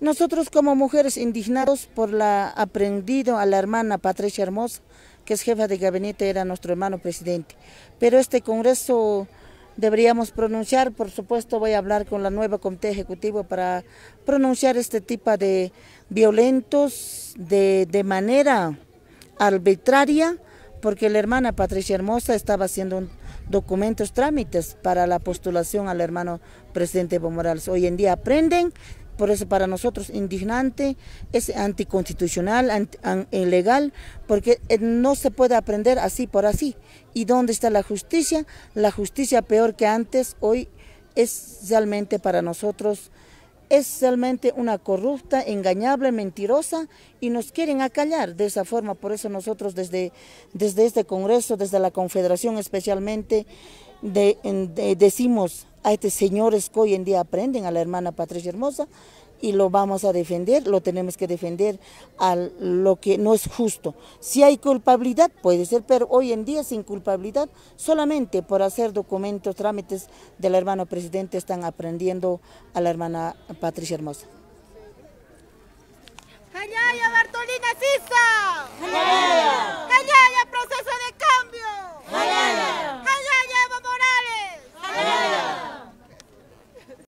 Nosotros como mujeres indignados por la aprendido a la hermana Patricia Hermosa, que es jefa de gabinete, era nuestro hermano presidente. Pero este Congreso deberíamos pronunciar, por supuesto voy a hablar con la nueva comité ejecutivo para pronunciar este tipo de violentos de, de manera arbitraria, porque la hermana Patricia Hermosa estaba haciendo documentos, trámites para la postulación al hermano presidente Evo Morales. Hoy en día aprenden por eso para nosotros indignante, es anticonstitucional, ilegal, eh, porque eh, no se puede aprender así por así. ¿Y dónde está la justicia? La justicia peor que antes hoy es realmente para nosotros es realmente una corrupta, engañable, mentirosa y nos quieren acallar de esa forma. Por eso nosotros desde, desde este Congreso, desde la Confederación especialmente, decimos a estos señores que hoy en día aprenden a la hermana Patricia Hermosa y lo vamos a defender, lo tenemos que defender a lo que no es justo. Si hay culpabilidad, puede ser, pero hoy en día sin culpabilidad, solamente por hacer documentos, trámites de la hermano presidente están aprendiendo a la hermana Patricia Hermosa. Bartolina